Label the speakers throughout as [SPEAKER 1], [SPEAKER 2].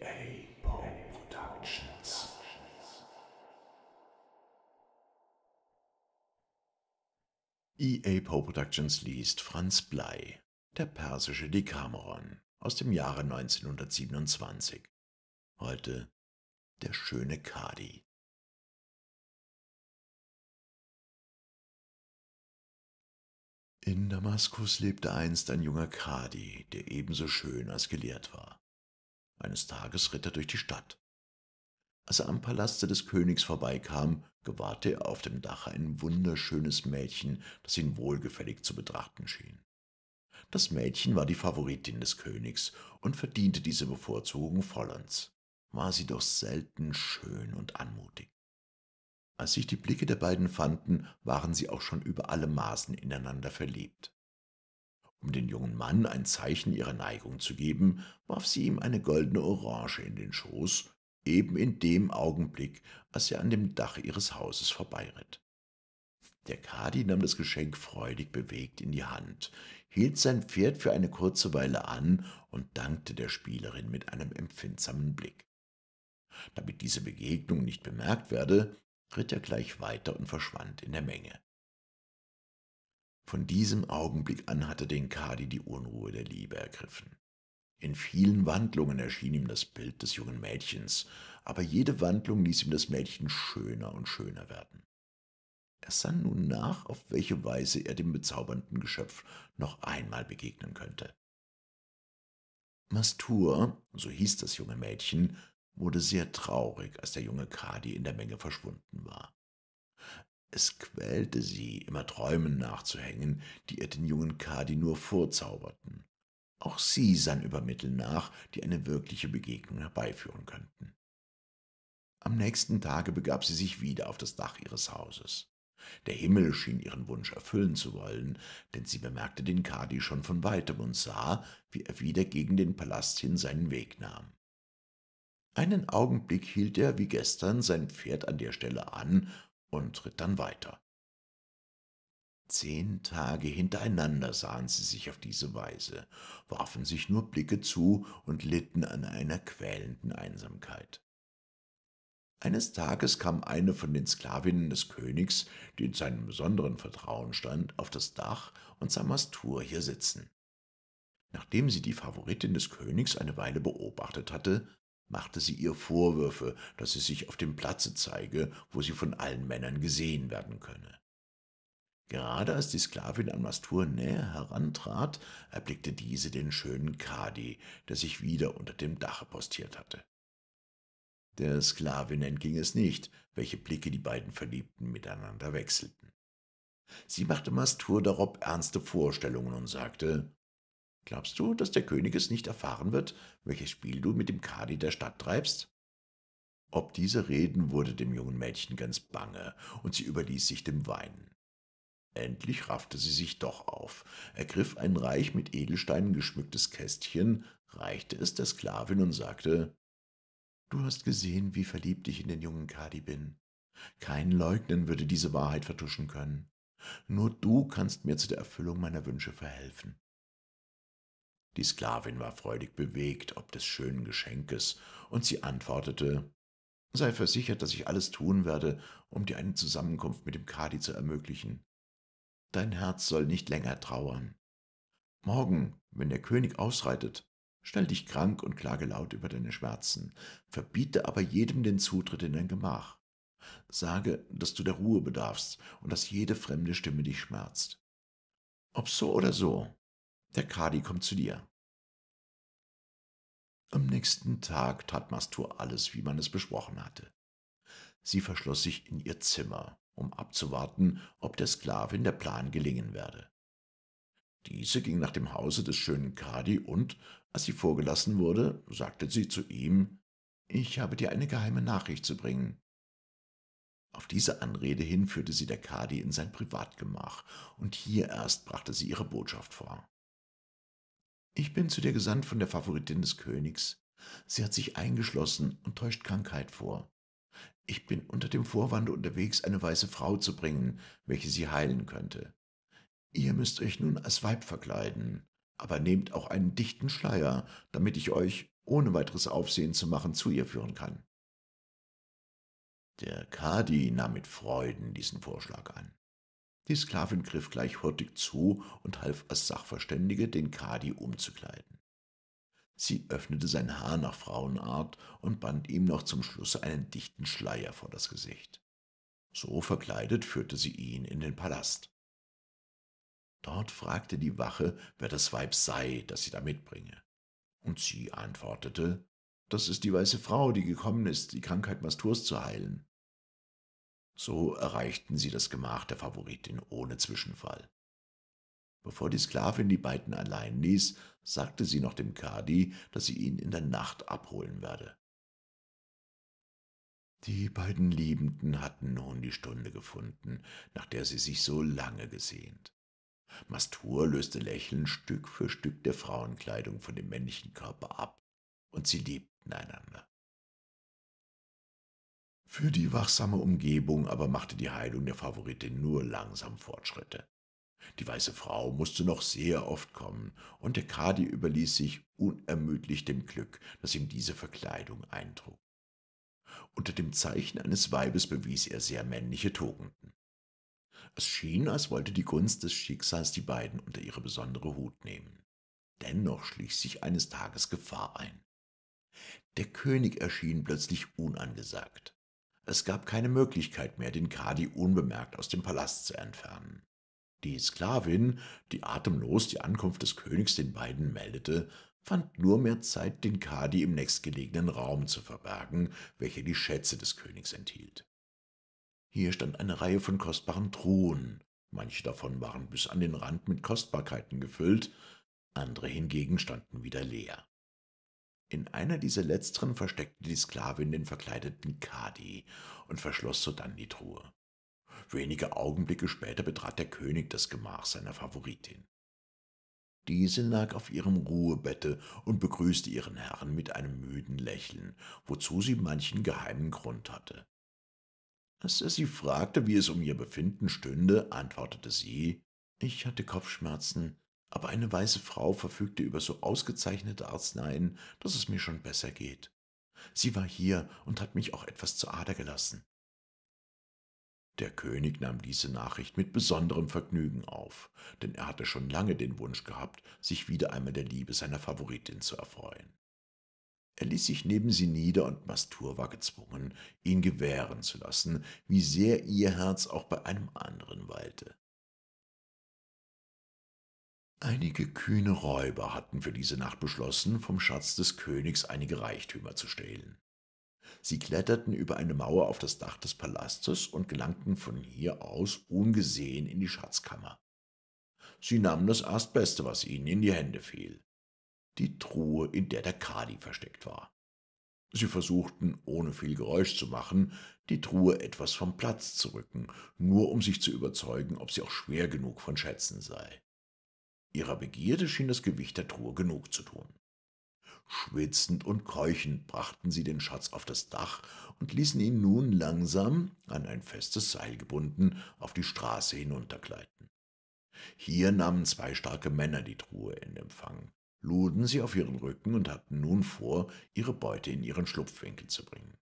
[SPEAKER 1] E Productions. EA Poe Productions liest Franz Blei, der persische Dekameron aus dem Jahre 1927. Heute der schöne Kadi. In Damaskus lebte einst ein junger Kadi, der ebenso schön als gelehrt war. Eines Tages ritt er durch die Stadt. Als er am Palaste des Königs vorbeikam, gewahrte er auf dem Dache ein wunderschönes Mädchen, das ihn wohlgefällig zu betrachten schien. Das Mädchen war die Favoritin des Königs und verdiente diese Bevorzugung vollends, war sie doch selten schön und anmutig. Als sich die Blicke der beiden fanden, waren sie auch schon über alle Maßen ineinander verliebt. Um den jungen Mann ein Zeichen ihrer Neigung zu geben, warf sie ihm eine goldene Orange in den Schoß, eben in dem Augenblick, als er an dem Dach ihres Hauses vorbeiritt. Der Kadi nahm das Geschenk freudig bewegt in die Hand, hielt sein Pferd für eine kurze Weile an und dankte der Spielerin mit einem empfindsamen Blick. Damit diese Begegnung nicht bemerkt werde, ritt er gleich weiter und verschwand in der Menge. Von diesem Augenblick an hatte den Kadi die Unruhe der Liebe ergriffen. In vielen Wandlungen erschien ihm das Bild des jungen Mädchens, aber jede Wandlung ließ ihm das Mädchen schöner und schöner werden. Er sann nun nach, auf welche Weise er dem bezaubernden Geschöpf noch einmal begegnen könnte. Mastur, so hieß das junge Mädchen, wurde sehr traurig, als der junge Kadi in der Menge verschwunden war. Es quälte sie, immer Träumen nachzuhängen, die ihr den jungen Kadi nur vorzauberten. Auch sie sann über Mittel nach, die eine wirkliche Begegnung herbeiführen könnten. Am nächsten Tage begab sie sich wieder auf das Dach ihres Hauses. Der Himmel schien ihren Wunsch erfüllen zu wollen, denn sie bemerkte den Kadi schon von weitem und sah, wie er wieder gegen den Palast hin seinen Weg nahm. Einen Augenblick hielt er wie gestern sein Pferd an der Stelle an, und ritt dann weiter. Zehn Tage hintereinander sahen sie sich auf diese Weise, warfen sich nur Blicke zu und litten an einer quälenden Einsamkeit. Eines Tages kam eine von den Sklavinnen des Königs, die in seinem besonderen Vertrauen stand, auf das Dach und sah Mastur hier sitzen. Nachdem sie die Favoritin des Königs eine Weile beobachtet hatte, machte sie ihr Vorwürfe, dass sie sich auf dem Platze zeige, wo sie von allen Männern gesehen werden könne. Gerade als die Sklavin an Mastur näher herantrat, erblickte diese den schönen Kadi, der sich wieder unter dem Dache postiert hatte. Der Sklavin entging es nicht, welche Blicke die beiden Verliebten miteinander wechselten. Sie machte Mastur darob ernste Vorstellungen und sagte, Glaubst du, dass der König es nicht erfahren wird, welches Spiel du mit dem Kadi der Stadt treibst? Ob diese Reden wurde dem jungen Mädchen ganz bange, und sie überließ sich dem Weinen. Endlich raffte sie sich doch auf, ergriff ein reich mit Edelsteinen geschmücktes Kästchen, reichte es der Sklavin und sagte Du hast gesehen, wie verliebt ich in den jungen Kadi bin. Kein Leugnen würde diese Wahrheit vertuschen können. Nur du kannst mir zu der Erfüllung meiner Wünsche verhelfen. Die Sklavin war freudig bewegt ob des schönen Geschenkes, und sie antwortete, »Sei versichert, dass ich alles tun werde, um dir eine Zusammenkunft mit dem Kadi zu ermöglichen. Dein Herz soll nicht länger trauern. Morgen, wenn der König ausreitet, Stell dich krank und klage laut über deine Schmerzen, verbiete aber jedem den Zutritt in dein Gemach. Sage, dass du der Ruhe bedarfst und dass jede fremde Stimme dich schmerzt. Ob so oder so, der Kadi kommt zu dir. Am nächsten Tag tat Mastur alles, wie man es besprochen hatte. Sie verschloss sich in ihr Zimmer, um abzuwarten, ob der Sklavin der Plan gelingen werde. Diese ging nach dem Hause des schönen Kadi und, als sie vorgelassen wurde, sagte sie zu ihm, »Ich habe dir eine geheime Nachricht zu bringen.« Auf diese Anrede hin führte sie der Kadi in sein Privatgemach, und hier erst brachte sie ihre Botschaft vor. Ich bin zu dir gesandt von der Favoritin des Königs. Sie hat sich eingeschlossen und täuscht Krankheit vor. Ich bin unter dem Vorwande unterwegs, eine weiße Frau zu bringen, welche sie heilen könnte. Ihr müsst euch nun als Weib verkleiden, aber nehmt auch einen dichten Schleier, damit ich euch, ohne weiteres Aufsehen zu machen, zu ihr führen kann. Der Kadi nahm mit Freuden diesen Vorschlag an. Die Sklavin griff gleich hurtig zu und half als Sachverständige, den Kadi umzukleiden. Sie öffnete sein Haar nach Frauenart und band ihm noch zum Schluss einen dichten Schleier vor das Gesicht. So verkleidet führte sie ihn in den Palast. Dort fragte die Wache, wer das Weib sei, das sie da mitbringe. Und sie antwortete, das ist die weiße Frau, die gekommen ist, die Krankheit Masturs zu heilen. So erreichten sie das Gemach der Favoritin ohne Zwischenfall. Bevor die Sklavin die beiden allein ließ, sagte sie noch dem Kadi, dass sie ihn in der Nacht abholen werde. Die beiden Liebenden hatten nun die Stunde gefunden, nach der sie sich so lange gesehnt. Mastur löste lächelnd Stück für Stück der Frauenkleidung von dem männlichen Körper ab, und sie liebten einander. Für die wachsame Umgebung aber machte die Heilung der Favoritin nur langsam Fortschritte. Die weiße Frau musste noch sehr oft kommen, und der Kadi überließ sich unermüdlich dem Glück, das ihm diese Verkleidung eintrug. Unter dem Zeichen eines Weibes bewies er sehr männliche Tugenden. Es schien, als wollte die Gunst des Schicksals die beiden unter ihre besondere Hut nehmen. Dennoch schlich sich eines Tages Gefahr ein. Der König erschien plötzlich unangesagt. Es gab keine Möglichkeit mehr, den Kadi unbemerkt aus dem Palast zu entfernen. Die Sklavin, die atemlos die Ankunft des Königs den beiden meldete, fand nur mehr Zeit, den Kadi im nächstgelegenen Raum zu verbergen, welcher die Schätze des Königs enthielt. Hier stand eine Reihe von kostbaren Truhen, manche davon waren bis an den Rand mit Kostbarkeiten gefüllt, andere hingegen standen wieder leer. In einer dieser letzteren versteckte die Sklavin den verkleideten Kadi und verschloss sodann die Truhe. Wenige Augenblicke später betrat der König das Gemach seiner Favoritin. Diese lag auf ihrem Ruhebette und begrüßte ihren Herrn mit einem müden Lächeln, wozu sie manchen geheimen Grund hatte. Als er sie fragte, wie es um ihr Befinden stünde, antwortete sie, »Ich hatte Kopfschmerzen aber eine weiße Frau verfügte über so ausgezeichnete Arzneien, dass es mir schon besser geht. Sie war hier und hat mich auch etwas zur Ader gelassen. Der König nahm diese Nachricht mit besonderem Vergnügen auf, denn er hatte schon lange den Wunsch gehabt, sich wieder einmal der Liebe seiner Favoritin zu erfreuen. Er ließ sich neben sie nieder und Mastur war gezwungen, ihn gewähren zu lassen, wie sehr ihr Herz auch bei einem anderen weilte. Einige kühne Räuber hatten für diese Nacht beschlossen, vom Schatz des Königs einige Reichtümer zu stehlen. Sie kletterten über eine Mauer auf das Dach des Palastes und gelangten von hier aus ungesehen in die Schatzkammer. Sie nahmen das Erstbeste, was ihnen in die Hände fiel. Die Truhe, in der der Kadi versteckt war. Sie versuchten, ohne viel Geräusch zu machen, die Truhe etwas vom Platz zu rücken, nur um sich zu überzeugen, ob sie auch schwer genug von Schätzen sei. Ihrer Begierde schien das Gewicht der Truhe genug zu tun. Schwitzend und keuchend brachten sie den Schatz auf das Dach und ließen ihn nun langsam, an ein festes Seil gebunden, auf die Straße hinuntergleiten. Hier nahmen zwei starke Männer die Truhe in Empfang, luden sie auf ihren Rücken und hatten nun vor, ihre Beute in ihren Schlupfwinkel zu bringen.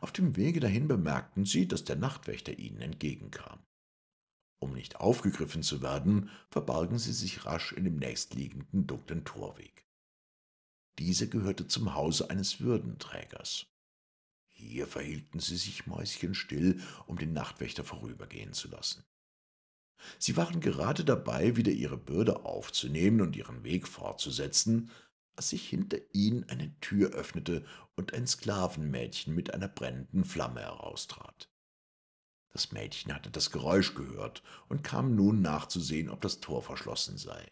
[SPEAKER 1] Auf dem Wege dahin bemerkten sie, dass der Nachtwächter ihnen entgegenkam. Um nicht aufgegriffen zu werden, verbargen sie sich rasch in dem nächstliegenden dunklen Torweg. Dieser gehörte zum Hause eines Würdenträgers. Hier verhielten sie sich mäuschenstill, um den Nachtwächter vorübergehen zu lassen. Sie waren gerade dabei, wieder ihre Bürde aufzunehmen und ihren Weg fortzusetzen, als sich hinter ihnen eine Tür öffnete und ein Sklavenmädchen mit einer brennenden Flamme heraustrat. Das Mädchen hatte das Geräusch gehört und kam nun nachzusehen, ob das Tor verschlossen sei.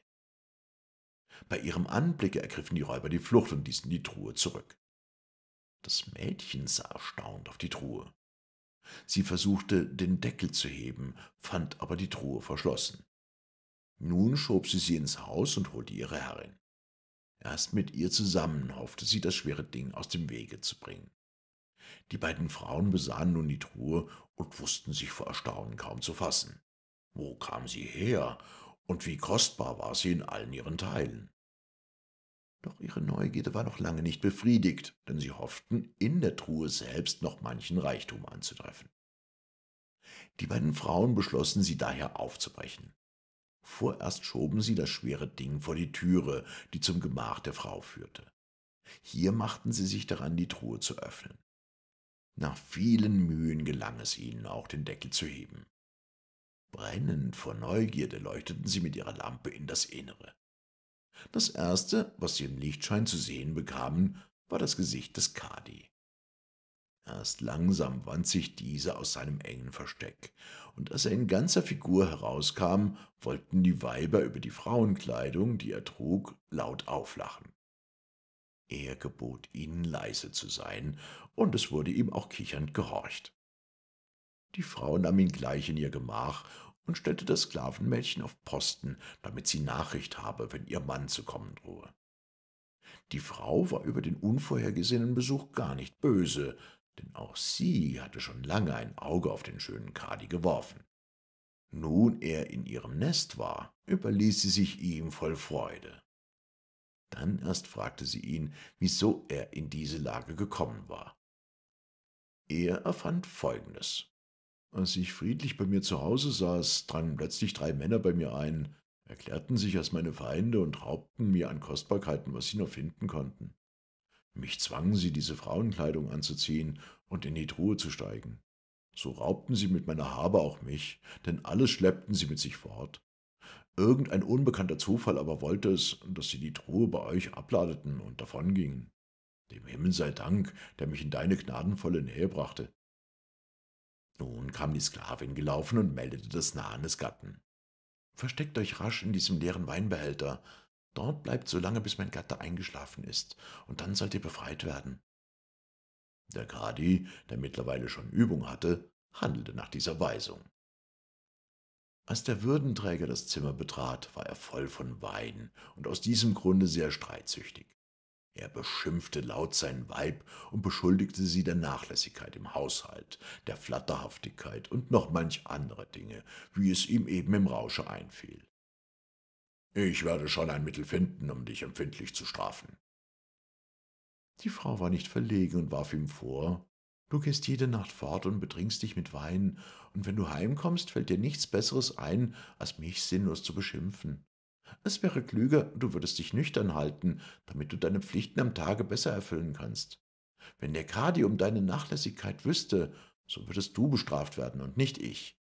[SPEAKER 1] Bei ihrem Anblicke ergriffen die Räuber die Flucht und ließen die Truhe zurück. Das Mädchen sah erstaunt auf die Truhe. Sie versuchte, den Deckel zu heben, fand aber die Truhe verschlossen. Nun schob sie sie ins Haus und holte ihre Herrin. Erst mit ihr zusammen hoffte sie, das schwere Ding aus dem Wege zu bringen. Die beiden Frauen besahen nun die Truhe und wussten sich vor Erstaunen kaum zu fassen. Wo kam sie her und wie kostbar war sie in allen ihren Teilen? Doch ihre Neugierde war noch lange nicht befriedigt, denn sie hofften, in der Truhe selbst noch manchen Reichtum anzutreffen. Die beiden Frauen beschlossen, sie daher aufzubrechen. Vorerst schoben sie das schwere Ding vor die Türe, die zum Gemach der Frau führte. Hier machten sie sich daran, die Truhe zu öffnen. Nach vielen Mühen gelang es ihnen, auch den Deckel zu heben. Brennend vor Neugierde leuchteten sie mit ihrer Lampe in das Innere. Das Erste, was sie im Lichtschein zu sehen bekamen, war das Gesicht des Kadi. Erst langsam wand sich dieser aus seinem engen Versteck, und als er in ganzer Figur herauskam, wollten die Weiber über die Frauenkleidung, die er trug, laut auflachen. Er gebot ihnen leise zu sein, und es wurde ihm auch kichernd gehorcht. Die Frau nahm ihn gleich in ihr Gemach und stellte das Sklavenmädchen auf Posten, damit sie Nachricht habe, wenn ihr Mann zu kommen drohe. Die Frau war über den unvorhergesehenen Besuch gar nicht böse, denn auch sie hatte schon lange ein Auge auf den schönen Kadi geworfen. Nun er in ihrem Nest war, überließ sie sich ihm voll Freude. Dann erst fragte sie ihn, wieso er in diese Lage gekommen war. Er erfand Folgendes. Als ich friedlich bei mir zu Hause saß, drangen plötzlich drei Männer bei mir ein, erklärten sich als meine Feinde und raubten mir an Kostbarkeiten, was sie nur finden konnten. Mich zwangen sie, diese Frauenkleidung anzuziehen und in die Truhe zu steigen. So raubten sie mit meiner Habe auch mich, denn alles schleppten sie mit sich fort, Irgendein unbekannter Zufall aber wollte es, dass sie die Truhe bei euch abladeten und davongingen. Dem Himmel sei Dank, der mich in deine gnadenvolle Nähe brachte. Nun kam die Sklavin gelaufen und meldete das Nahen des Gatten. Versteckt euch rasch in diesem leeren Weinbehälter. Dort bleibt so lange, bis mein Gatte eingeschlafen ist, und dann sollt ihr befreit werden. Der Kadi, der mittlerweile schon Übung hatte, handelte nach dieser Weisung. Als der Würdenträger das Zimmer betrat, war er voll von Wein und aus diesem Grunde sehr streitsüchtig. Er beschimpfte laut sein Weib und beschuldigte sie der Nachlässigkeit im Haushalt, der Flatterhaftigkeit und noch manch andere Dinge, wie es ihm eben im Rausche einfiel. Ich werde schon ein Mittel finden, um dich empfindlich zu strafen. Die Frau war nicht verlegen und warf ihm vor, Du gehst jede Nacht fort und betrinkst dich mit Wein, und wenn du heimkommst, fällt dir nichts Besseres ein, als mich sinnlos zu beschimpfen. Es wäre klüger, du würdest dich nüchtern halten, damit du deine Pflichten am Tage besser erfüllen kannst. Wenn der Kadi um deine Nachlässigkeit wüsste, so würdest du bestraft werden und nicht ich.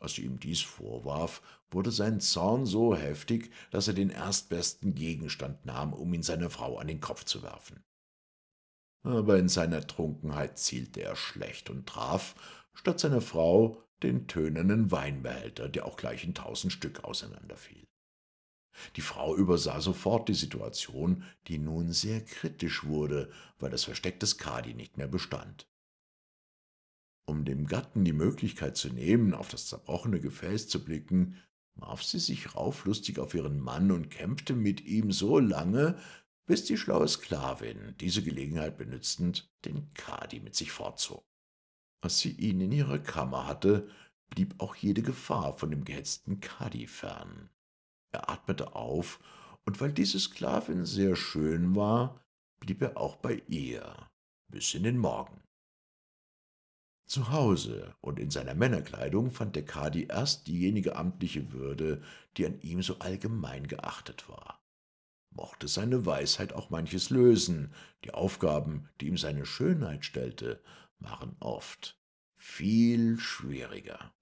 [SPEAKER 1] Als sie ihm dies vorwarf, wurde sein Zorn so heftig, dass er den erstbesten Gegenstand nahm, um ihn seiner Frau an den Kopf zu werfen aber in seiner Trunkenheit zielte er schlecht und traf, statt seiner Frau, den tönenden Weinbehälter, der auch gleich in tausend Stück auseinanderfiel. Die Frau übersah sofort die Situation, die nun sehr kritisch wurde, weil das Versteck des Kadi nicht mehr bestand. Um dem Gatten die Möglichkeit zu nehmen, auf das zerbrochene Gefäß zu blicken, warf sie sich rauflustig auf ihren Mann und kämpfte mit ihm so lange, bis die schlaue Sklavin, diese Gelegenheit benützend, den Kadi mit sich fortzog. Als sie ihn in ihrer Kammer hatte, blieb auch jede Gefahr von dem gehetzten Kadi fern. Er atmete auf, und weil diese Sklavin sehr schön war, blieb er auch bei ihr bis in den Morgen. Zu Hause und in seiner Männerkleidung fand der Kadi erst diejenige amtliche Würde, die an ihm so allgemein geachtet war mochte seine Weisheit auch manches lösen, die Aufgaben, die ihm seine Schönheit stellte, waren oft viel schwieriger.